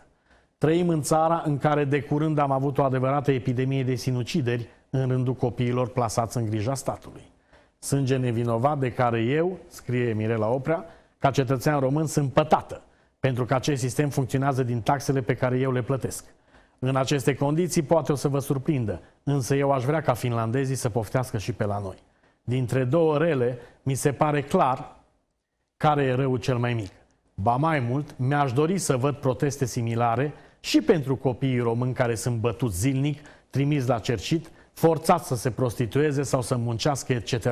Trăim în țara în care de curând am avut o adevărată epidemie de sinucideri în rândul copiilor plasați în grija statului. Sânge nevinovat de care eu, scrie Mirela Oprea, ca cetățean român sunt pătată, pentru că acest sistem funcționează din taxele pe care eu le plătesc – în aceste condiții poate o să vă surprindă, însă eu aș vrea ca finlandezii să poftească și pe la noi. Dintre două rele, mi se pare clar care e răul cel mai mic. Ba mai mult, mi-aș dori să văd proteste similare și pentru copiii români care sunt bătuți zilnic, trimis la cercit, forțați să se prostitueze sau să muncească, etc.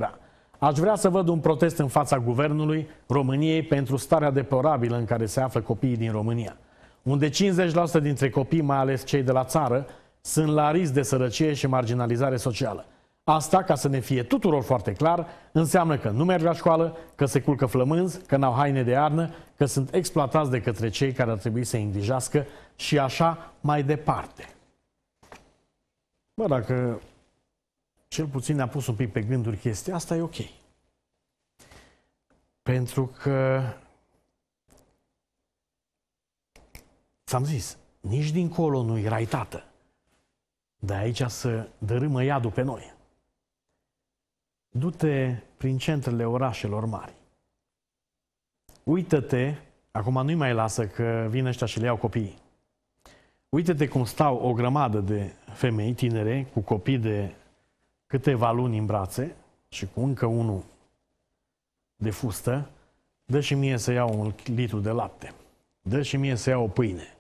Aș vrea să văd un protest în fața guvernului României pentru starea deplorabilă în care se află copiii din România unde 50% dintre copii, mai ales cei de la țară, sunt la risc de sărăcie și marginalizare socială. Asta, ca să ne fie tuturor foarte clar, înseamnă că nu merg la școală, că se culcă flămânzi, că n-au haine de iarnă, că sunt exploatați de către cei care ar trebui să-i îngrijească și așa mai departe. Bă, dacă cel puțin ne-a pus un pic pe gânduri chestia asta, e ok. Pentru că Ți-am zis, nici dincolo nu-i raitată. De aici să dărâmă iadul pe noi. Du-te prin centrele orașelor mari. Uită-te, acum nu-i mai lasă că vin ăștia și le iau copiii. Uită-te cum stau o grămadă de femei tinere cu copii de câteva luni în brațe și cu încă unul de fustă, dă și mie să iau un litru de lapte, dă și mie să iau o pâine,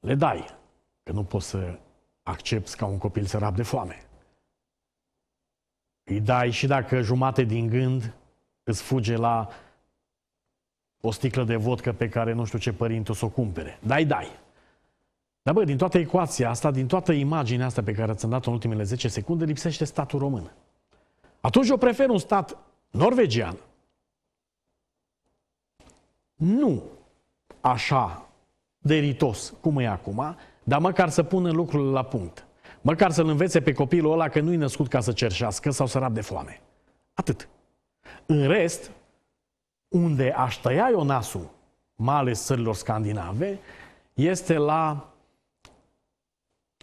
le dai. Că nu poți să accepti ca un copil sărab de foame. Îi dai și dacă jumate din gând îți fuge la o sticlă de vodcă pe care nu știu ce părinte o să o cumpere. Dai, dai. Dar bă, din toată ecuația asta, din toată imaginea asta pe care ți-am dat-o în ultimele 10 secunde, lipsește statul român. Atunci eu prefer un stat norvegian. Nu așa deritos cum e acum, dar măcar să pună lucrurile la punct. Măcar să-l învețe pe copilul ăla că nu-i născut ca să cerșească sau să rab de foame. Atât. În rest, unde aș tăia eu nasul, mai ales țărilor scandinave, este la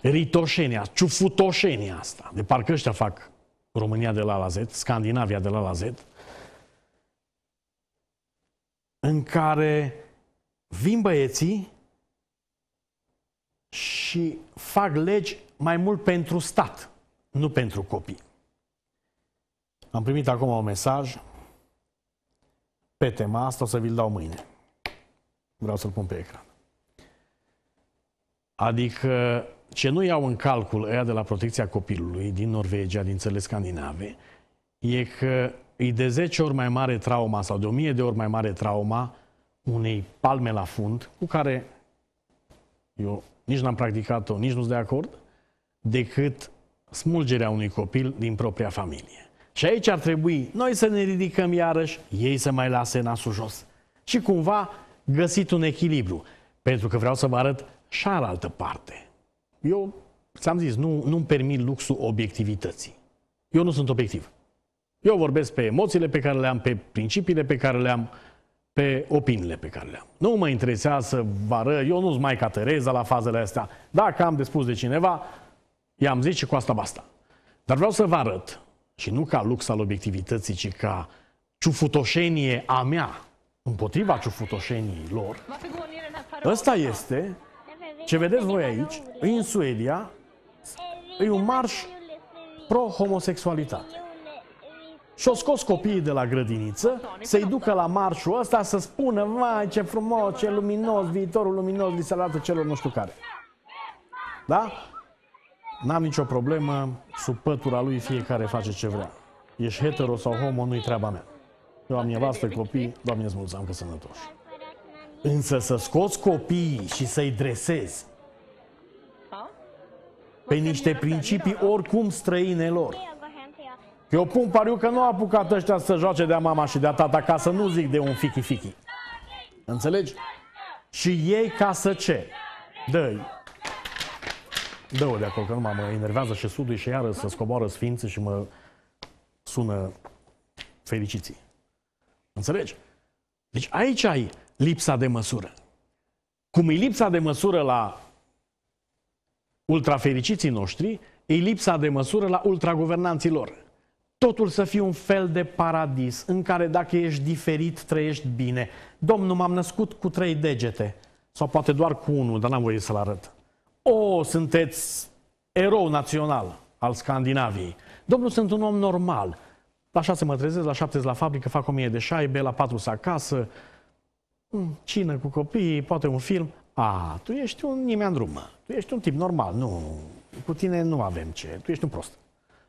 ritoșenia, ciufutoșenia asta. De parcă ăștia fac România de la la Z, Scandinavia de la la Z, în care vin băieții și fac legi mai mult pentru stat, nu pentru copii. Am primit acum un mesaj pe tema asta, o să vi-l dau mâine. Vreau să-l pun pe ecran. Adică ce nu iau în calcul ăia de la protecția copilului din Norvegia, din țările scandinave, e că e de 10 ori mai mare trauma sau de 1000 de ori mai mare trauma unei palme la fund, cu care eu nici n-am practicat-o, nici nu sunt de acord, decât smulgerea unui copil din propria familie. Și aici ar trebui noi să ne ridicăm iarăși, ei să mai lase nasul jos. Și cumva găsit un echilibru. Pentru că vreau să vă arăt și altă parte. Eu, ți-am zis, nu, nu-mi permit luxul obiectivității. Eu nu sunt obiectiv. Eu vorbesc pe emoțiile pe care le am, pe principiile pe care le am, pe opiniile pe care le-am. Nu mă interesează vară, eu nu-s mai ca Tereza la fazele astea. Dacă am de spus de cineva, i-am zis și cu asta basta. Dar vreau să vă arăt, și nu ca lux al obiectivității, ci ca ciufutoșenie a mea, împotriva ciufutoșeniei lor, ăsta este, ce vedeți voi aici, în Suedia, e un marș pro-homosexualitate. Și-o scos copiii de la grădiniță să-i ducă la marșul ăsta să spună Vai, ce frumos, ce luminos, viitorul luminos li se arată celor nu știu care. Da? N-am nicio problemă, sub pătura lui fiecare face ce vrea. Ești hetero sau homo, nu-i treaba mea. Eu am nevastă copii, Doamne îți mulțumesc că sănătoși. Însă să scoți copiii și să-i dresezi pe niște principii oricum străine lor, eu pun pariu că nu a apucat ăștia să joace de-a mama și de-a tata, ca să nu zic de un fichi-fichi. Înțelegi? Și ei ca să ce? Dă-i. Dă-o de acolo, că nu mă enervează și sudul și iară să scoboară sfințe și mă sună fericiții. Înțelegi? Deci aici ai lipsa de măsură. Cum e lipsa de măsură la ultrafericiții noștri, e lipsa de măsură la ultraguvernanții lor totul să fie un fel de paradis în care dacă ești diferit, trăiești bine. Domnul, m-am născut cu trei degete, sau poate doar cu unul, dar n-am voie să-l arăt. O, sunteți erou național al Scandinaviei. Domnul, sunt un om normal. La șase mă trezesc, la șapte la fabrică, fac o mie de șaibe, la patru acasă, mm, cină cu copiii, poate un film. A, tu ești un nimeni în drumă. Tu ești un tip normal, nu. Cu tine nu avem ce. Tu ești un prost.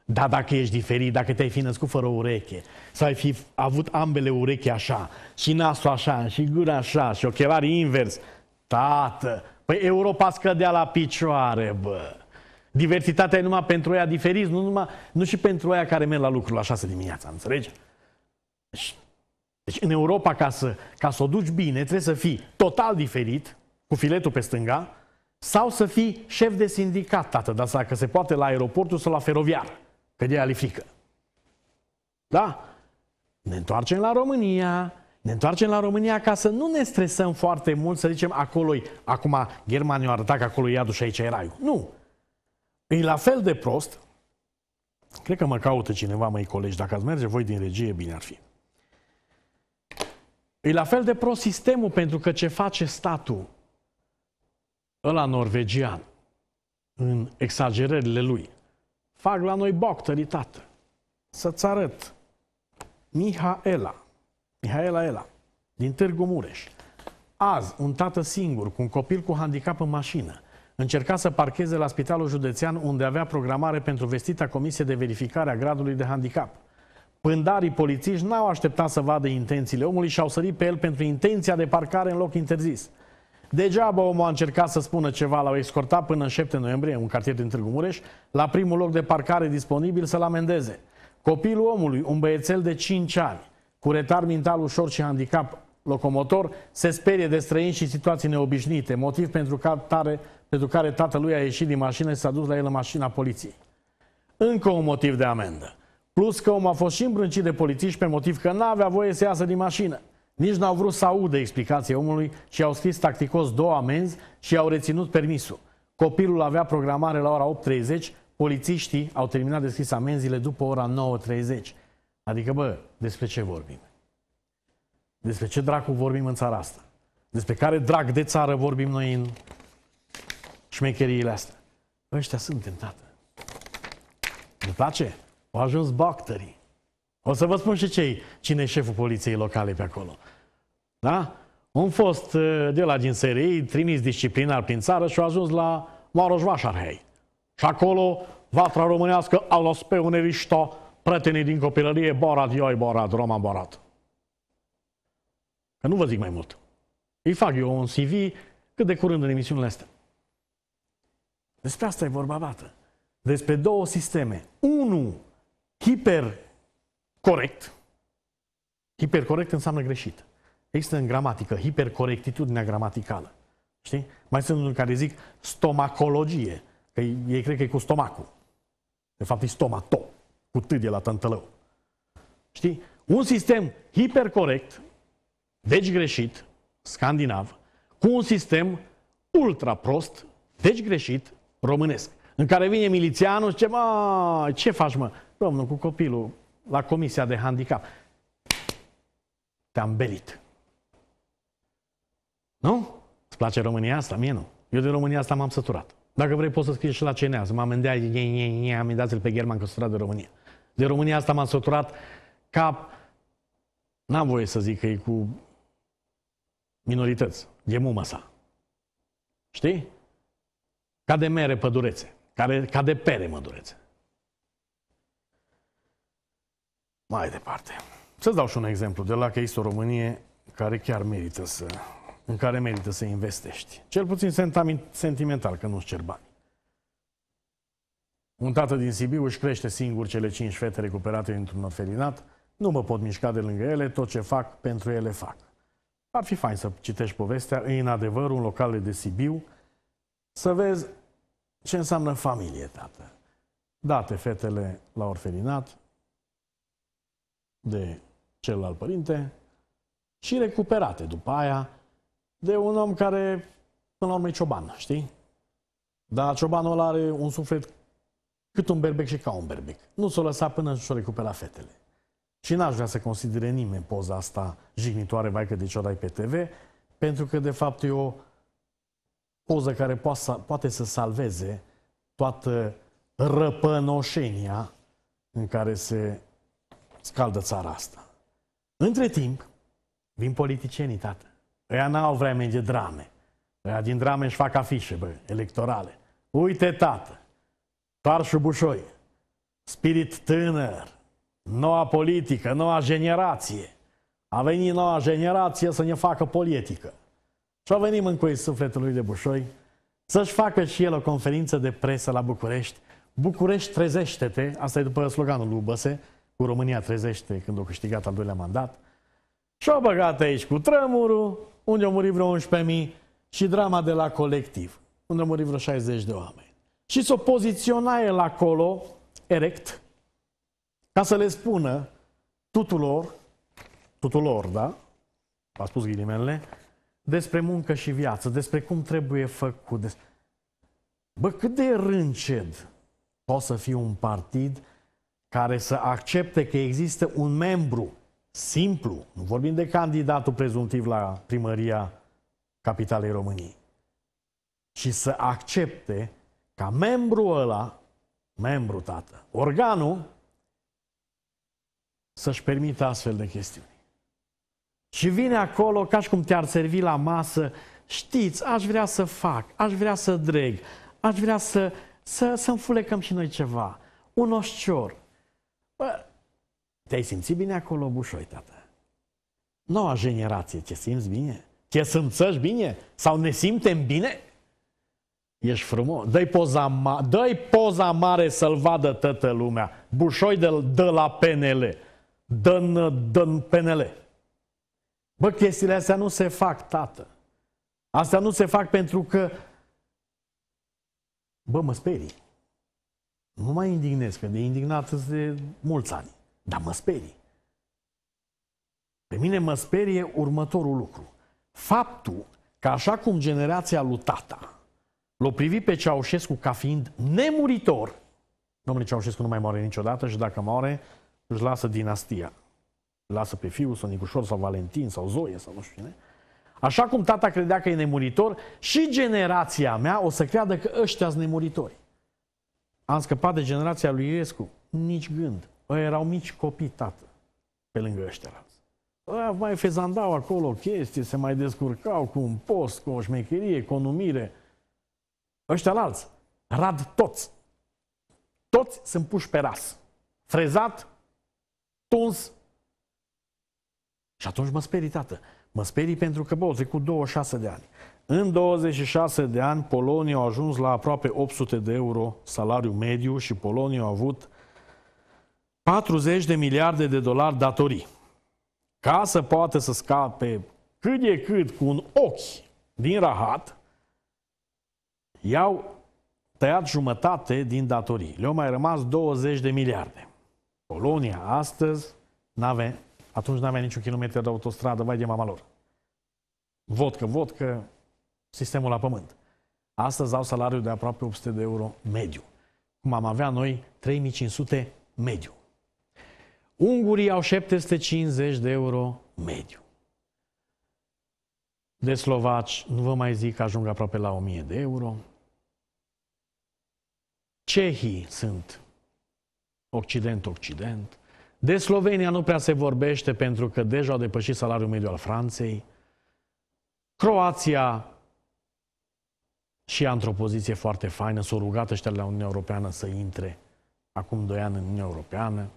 Dar dacă ești diferit, dacă te-ai fi născut fără ureche, sau ai fi avut ambele urechi așa, și nasul așa, și gura așa, și ochelari invers, tată, păi Europa scădea la picioare, bă. Diversitatea e numai pentru ea diferiți, nu, numai, nu și pentru ea care merg la lucru la șase dimineața, înțelegi? Deci, deci în Europa, ca să, ca să o duci bine, trebuie să fii total diferit, cu filetul pe stânga, sau să fii șef de sindicat, tată, dar dacă se poate la aeroportul sau la feroviar. Că de alifică. Da? Ne întoarcem la România, ne întoarcem la România ca să nu ne stresăm foarte mult, să zicem acolo acum Germania a arătat că acolo I-a și aici e raiul. Nu. E la fel de prost, cred că mă caută cineva, mai colegi, dacă ați merge voi din regie, bine ar fi. E la fel de prost sistemul, pentru că ce face statul ăla norvegian în exagerările lui, fac la noi bactării, tată. Să-ți arăt. Mihaela. Mihaela Ela. Din Târgu Mureș. Azi, un tată singur, cu un copil cu handicap în mașină, încerca să parcheze la spitalul județean unde avea programare pentru vestita comisie de verificare a gradului de handicap. Pândarii polițiști n-au așteptat să vadă intențiile omului și au sărit pe el pentru intenția de parcare în loc interzis. Degeaba omul a încercat să spună ceva, l-au escortat până în 7 noiembrie, un cartier din Târgu Mureș, la primul loc de parcare disponibil să-l amendeze. Copilul omului, un băiețel de 5 ani, cu retar mental ușor și handicap locomotor, se sperie de străini și situații neobișnuite, motiv pentru care, tare, pentru care tatălui a ieșit din mașină și s-a dus la el în mașina poliției. Încă un motiv de amendă. Plus că omul a fost și îmbrâncit de polițiști pe motiv că n-avea voie să iasă din mașină. Nici n-au vrut să audă explicația omului și au scris tacticos două amenzi și au reținut permisul. Copilul avea programare la ora 8.30, polițiștii au terminat de scris amenziile după ora 9.30. Adică, bă, despre ce vorbim? Despre ce dracu vorbim în țara asta? Despre care drag de țară vorbim noi în șmecheriile astea? Ăștia suntem, tată. Vă place? Au ajuns bacterii. O să vă spun și cei cine e șeful poliției locale pe acolo. Da? Un fost uh, de la din serii, trimis disciplinar prin țară și a ajuns la Maros Vașarhei. Și acolo, vatra românească a los pe un erișto prietenii din copilărie, Borat, Ioi Borat, Roman Borat. Că nu vă zic mai mult. Îi fac eu un CV cât de curând în emisiunile astea. Despre asta e vorba dată. Despre două sisteme. Unul, hiper corect. Hiper corect înseamnă greșit. Există în gramatică hipercorectitudinea gramaticală. Știi? Mai sunt unul care zic stomacologie, că ei cred că e cu stomacul. De fapt e stomato, cu t de la tântălău. Știi? Un sistem hipercorect, deci greșit, scandinav, cu un sistem ultra prost, deci greșit, românesc. În care vine milițianul și zice, mă, ce faci mă? Domnul, cu copilul, la comisia de handicap. Te-am belit. Nu? Îți place România asta? Mie nu. Eu de România asta m-am săturat. Dacă vrei poți să scrii și la CNA, să mă amendea, amendați-l pe German că de România. De România asta m-am săturat ca, n-am voie să zic că e cu minorități, e muma sa. Știi? Ca de mere pădurețe, care, ca de pere mădurețe. Mai departe. Să-ți dau și un exemplu de la că există o Românie care chiar merită să în care merită să investești. Cel puțin sentimental, că nu-ți cer bani. Un tată din Sibiu își crește singur cele cinci fete recuperate dintr-un orfelinat. Nu mă pot mișca de lângă ele, tot ce fac, pentru ele fac. Ar fi fain să citești povestea, în adevăr un local de Sibiu, să vezi ce înseamnă familie, tată. Date fetele la orfelinat de celălalt părinte și recuperate după aia de un om care, până la urmă, e cioban, știi? Dar ciobanul ăla are un suflet cât un berbec și ca un berbec. Nu s-o lăsa până și-o recupera fetele. Și n-aș vrea să considere nimeni poza asta jignitoare, mai că de ce o dai pe TV, pentru că, de fapt, e o poză care poate să salveze toată răpănoșenia în care se scaldă țara asta. Între timp, vin politicienii, tată. Ăia n-au vreme de drame. Ăia din drame își fac afișe, bă, electorale. Uite, tată, Tarșu Bușoi, spirit tânăr, noua politică, noua generație. A venit noua generație să ne facă politică. Și a venit în cui sufletul lui de Bușoi să-și facă și el o conferință de presă la București. București, trezește-te, asta e după sloganul lui Băse, cu România trezește când a câștigat al doilea mandat. Și-au băgat aici cu tremurul, unde au murit vreo 11.000 și drama de la colectiv, unde au murit vreo 60 de oameni. Și s-o poziționa el acolo, erect, ca să le spună tuturor, tuturor, da? a spus ghilimele, despre muncă și viață, despre cum trebuie făcut. Des... Bă, cât de rânced poate să fie un partid care să accepte că există un membru simplu, nu vorbim de candidatul prezumtiv la primăria capitalei României, ci să accepte ca membru ăla, membru tată, organul, să-și permită astfel de chestiuni. Și vine acolo ca și cum te-ar servi la masă, știți, aș vrea să fac, aș vrea să dreg, aș vrea să, să, să înfulecăm și noi ceva, un oșcior. Bă, te-ai simțit bine acolo, bușoi, tată? Noua generație, ce simți bine? Te simțăși bine? Sau ne simtem bine? Ești frumos. Dă-i poza, ma- dă poza mare să-l vadă toată lumea. Bușoi de, de la PNL. Dă-n, dă PNL. Bă, chestiile astea nu se fac, tată. Astea nu se fac pentru că... Bă, mă sperii. Nu mai indignez, că de indignat de mulți ani. Dar mă sperie. Pe mine mă sperie următorul lucru. Faptul că așa cum generația lui tata l-a privit pe Ceaușescu ca fiind nemuritor, domnule Ceaușescu nu mai moare niciodată și dacă moare, își lasă dinastia. Lasă pe fiul sau Nicușor sau Valentin sau Zoe sau nu știu cine. Așa cum tata credea că e nemuritor, și generația mea o să creadă că ăștia sunt nemuritori. Am scăpat de generația lui Iescu? Nici gând. Ăia erau mici copii, tată, pe lângă ăștia. Ăia mai fezandau acolo chestii, se mai descurcau cu un post, cu o șmecherie, cu o numire. Ăștia alți, rad toți. Toți sunt puși pe ras. Frezat, tuns. Și atunci mă sperii, tată. Mă sperii pentru că, bă, cu 26 de ani. În 26 de ani, Polonia a ajuns la aproape 800 de euro salariu mediu și Polonia a avut 40 de miliarde de dolari datorii. Ca să poată să scape cât e cât cu un ochi din rahat, i-au tăiat jumătate din datorii. Le-au mai rămas 20 de miliarde. Polonia astăzi n-ave, atunci n-avea niciun kilometru de autostradă, vai de mama lor. Vodcă, vodcă, sistemul la pământ. Astăzi au salariu de aproape 800 de euro mediu. Cum am avea noi 3500 mediu. Ungurii au 750 de euro mediu. De slovaci, nu vă mai zic, ajung aproape la 1000 de euro. Cehii sunt Occident-Occident. De Slovenia nu prea se vorbește pentru că deja au depășit salariul mediu al Franței. Croația și ea într-o poziție foarte faină, s-au rugat ăștia la Uniunea Europeană să intre acum doi ani în Uniunea Europeană.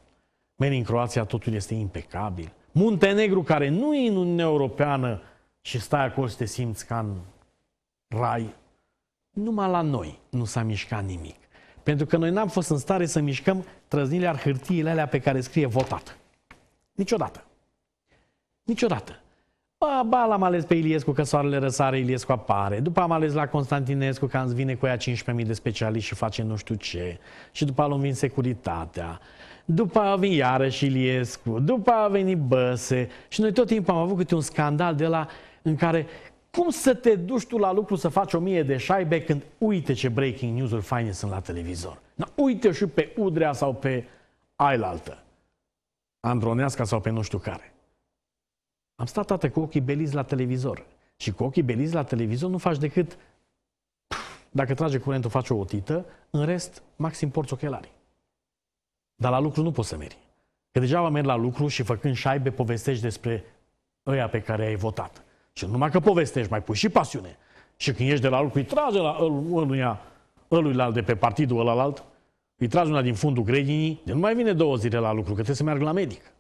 Meni în Croația totul este impecabil. Muntenegru, care nu e în Uniunea Europeană și stai acolo și te simți ca în rai, numai la noi nu s-a mișcat nimic. Pentru că noi n-am fost în stare să mișcăm trăznile ar hârtiile alea pe care scrie votat. Niciodată. Niciodată. Ba, ba, l-am ales pe Iliescu că soarele răsare, Iliescu apare. După am ales la Constantinescu că îți vine cu ea 15.000 de specialiști și face nu știu ce. Și după l-am securitatea. După a venit iarăși Iliescu, după a venit Băse și noi tot timpul am avut câte un scandal de la în care cum să te duci tu la lucru să faci o mie de șaibe când uite ce breaking news-uri faine sunt la televizor. Na, uite și pe Udrea sau pe ailaltă. Androneasca sau pe nu știu care. Am stat toată cu ochii beliți la televizor. Și cu ochii beliți la televizor nu faci decât, dacă trage curentul, faci o otită, în rest, maxim porți ochelarii. Dar la lucru nu poți să meri. Că degeaba mergi la lucru și făcând șaibe povestești despre ăia pe care ai votat. Și numai că povestești, mai pui și pasiune. Și când ieși de la lucru, îi trage la ăluia, la de pe partidul alt. îi trage una din fundul grădinii, de nu mai vine două zile la lucru, că trebuie să meargă la medic.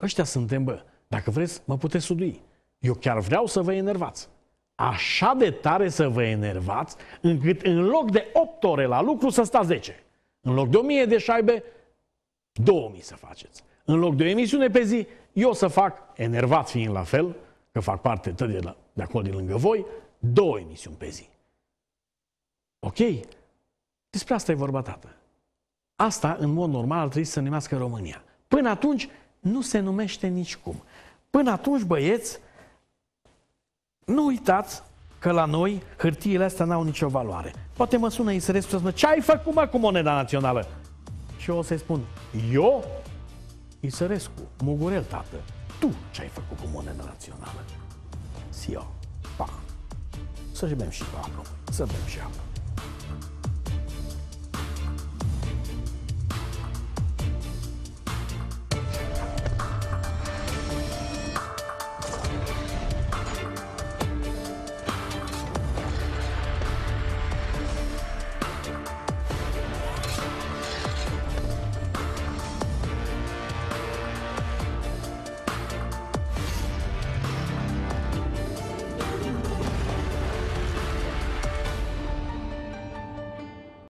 Ăștia suntem, bă, dacă vreți, mă puteți sudui. Eu chiar vreau să vă enervați. Așa de tare să vă enervați, încât în loc de 8 ore la lucru să stați 10. În loc de 1000 de șaibe, 2000 să faceți. În loc de o emisiune pe zi, eu să fac, enervat fiind la fel, că fac parte tot de, la, de acolo din lângă voi, două emisiuni pe zi. Ok? Despre asta e vorba, tată. Asta, în mod normal, ar trebui să se numească România. Până atunci, nu se numește nicicum. Până atunci, băieți, nu uitați că la noi hârtiile astea n-au nicio valoare. Poate mă sună să spună, ce ai făcut mă cu moneda națională? Și eu o să-i spun, eu? Isărescu, Mugurel, tată, tu ce ai făcut cu moneda națională? Sio, pa. Să bem și pe acum, să bem și acum.